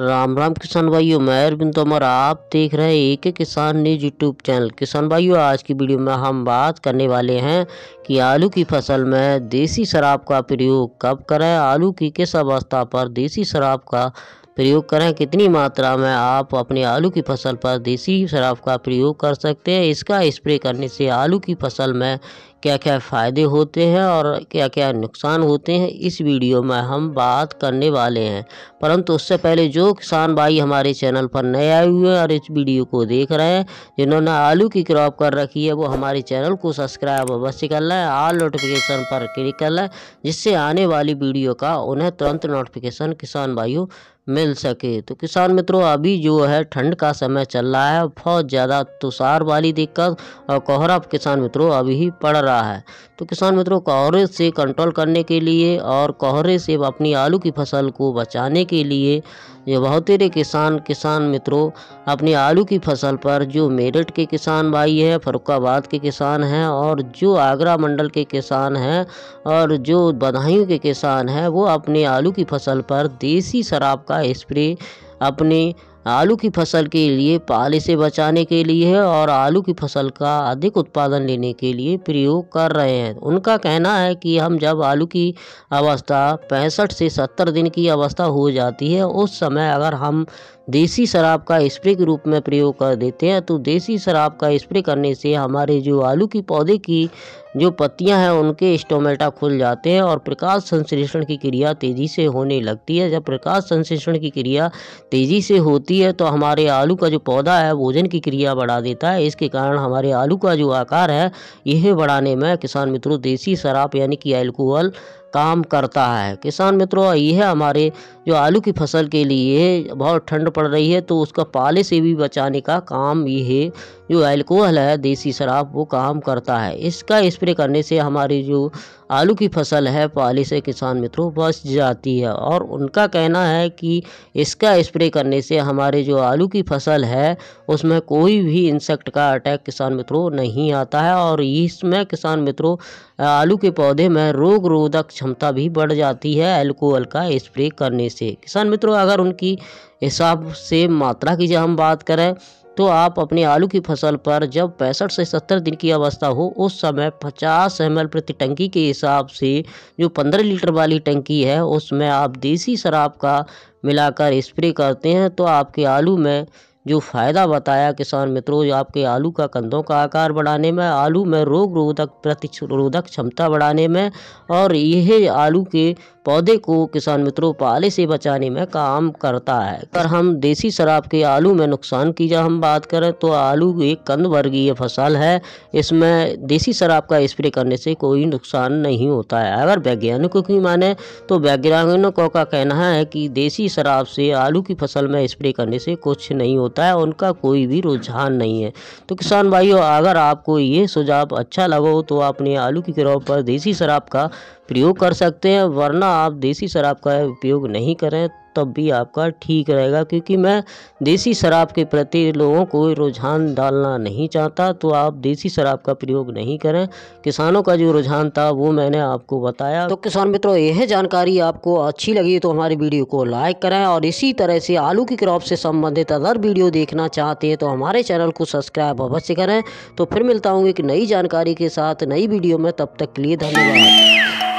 राम राम किसान भाइयों मैं अरविंद तोमर आप देख रहे हैं एक किसान न्यूज यूट्यूब चैनल किसान भाइयों आज की वीडियो में हम बात करने वाले हैं कि आलू की फसल में देसी शराब का प्रयोग कब करें आलू की किस अवस्था पर देसी शराब का प्रयोग करें कितनी मात्रा में आप अपने आलू की फसल पर देसी शराब का प्रयोग कर सकते हैं इसका स्प्रे करने से आलू की फसल में क्या क्या फ़ायदे होते हैं और क्या क्या नुकसान होते हैं इस वीडियो में हम बात करने वाले हैं परंतु उससे पहले जो किसान भाई हमारे चैनल पर नए आए हुए हैं और इस वीडियो को देख रहे हैं जिन्होंने आलू की क्रॉप कर रखी है वो हमारे चैनल को सब्सक्राइब अवश्य कर लें ऑल नोटिफिकेशन पर क्लिक कर लें जिससे आने वाली वीडियो का उन्हें तुरंत नोटिफिकेशन किसान भाइयों मिल सके तो किसान मित्रों अभी जो है ठंड का समय चल रहा है बहुत ज़्यादा तुषार वाली दिक्कत और कोहरा किसान मित्रों अभी पड़ रहा रहा है तो किसान मित्रों कोहरे से कंट्रोल करने के लिए और कोहरे से अपनी आलू की फसल को बचाने के लिए ये तेरे किसान किसान मित्रों अपनी आलू की फसल पर जो मेरठ के किसान भाई हैं फरुखाबाद के किसान हैं और जो आगरा मंडल के किसान हैं और जो बधाइयों के किसान हैं वो अपने आलू की फसल पर देसी शराब का स्प्रे अपने आलू की फसल के लिए पाले से बचाने के लिए और आलू की फसल का अधिक उत्पादन लेने के लिए प्रयोग कर रहे हैं उनका कहना है कि हम जब आलू की अवस्था पैंसठ से सत्तर दिन की अवस्था हो जाती है उस समय अगर हम देसी शराब का स्प्रे के रूप में प्रयोग कर देते हैं तो देसी शराब का स्प्रे करने से हमारे जो आलू की पौधे की जो पत्तियां हैं उनके स्टोमेटा खुल जाते हैं और प्रकाश संश्लेषण की क्रिया तेज़ी से होने लगती है जब प्रकाश संश्लेषण की क्रिया तेज़ी से होती है तो हमारे आलू का जो पौधा है भोजन की क्रिया बढ़ा देता है इसके कारण हमारे आलू का जो आकार है यह बढ़ाने में किसान मित्रों देसी शराब यानी कि एल्कोहल काम करता है किसान मित्रों यह हमारे जो आलू की फसल के लिए बहुत ठंड पड़ रही है तो उसका पाले से भी बचाने का काम यह जो एल्कोहल है देसी शराब वो काम करता है इसका स्प्रे करने से हमारी जो आलू की फसल है पाली से किसान मित्रों बच जाती है और उनका कहना है कि इसका स्प्रे करने से हमारे जो आलू की फसल है उसमें कोई भी इंसेक्ट का अटैक किसान मित्रों नहीं आता है और इसमें किसान मित्रों आलू के पौधे में रोग रोधक क्षमता भी बढ़ जाती है एल्कोहल का स्प्रे करने से किसान मित्रों अगर उनकी हिसाब से मात्रा की जब हम बात करें तो आप अपने आलू की फसल पर जब पैंसठ से सत्तर दिन की अवस्था हो उस समय पचास एम प्रति टंकी के हिसाब से जो पंद्रह लीटर वाली टंकी है उसमें आप देसी शराब का मिलाकर स्प्रे करते हैं तो आपके आलू में जो फ़ायदा बताया किसान मित्रों आपके आलू का कंधों का आकार बढ़ाने में आलू में रोग रोधक प्रतिरोधक क्षमता बढ़ाने में और यह आलू के पौधे को किसान मित्रों पाले से बचाने में काम करता है अगर हम देसी शराब के आलू में नुकसान की जब हम बात करें तो आलू एक कंद वर्गीय फसल है इसमें देसी शराब का स्प्रे करने से कोई नुकसान नहीं होता है अगर वैज्ञानिकों की माने तो वैज्ञानिकों का कहना है कि देसी शराब से आलू की फसल में स्प्रे करने से कुछ नहीं होता है उनका कोई भी रुझान नहीं है तो किसान भाइयों अगर आपको ये सुझाव अच्छा लगा हो तो आप अपने आलू की क्रॉप पर देसी शराब का प्रयोग कर सकते हैं वरना आप देसी शराब का उपयोग नहीं करें तब भी आपका ठीक रहेगा क्योंकि मैं देसी शराब के प्रति लोगों को रुझान डालना नहीं चाहता तो आप देसी शराब का प्रयोग नहीं करें किसानों का जो रुझान था वो मैंने आपको बताया तो किसान मित्रों यह जानकारी आपको अच्छी लगी तो हमारी वीडियो को लाइक करें और इसी तरह से आलू की क्रॉप से संबंधित अदर वीडियो देखना चाहते हैं तो हमारे चैनल को सब्सक्राइब अवश्य करें तो फिर मिलता हूँ एक नई जानकारी के साथ नई वीडियो में तब तक के लिए धन्यवाद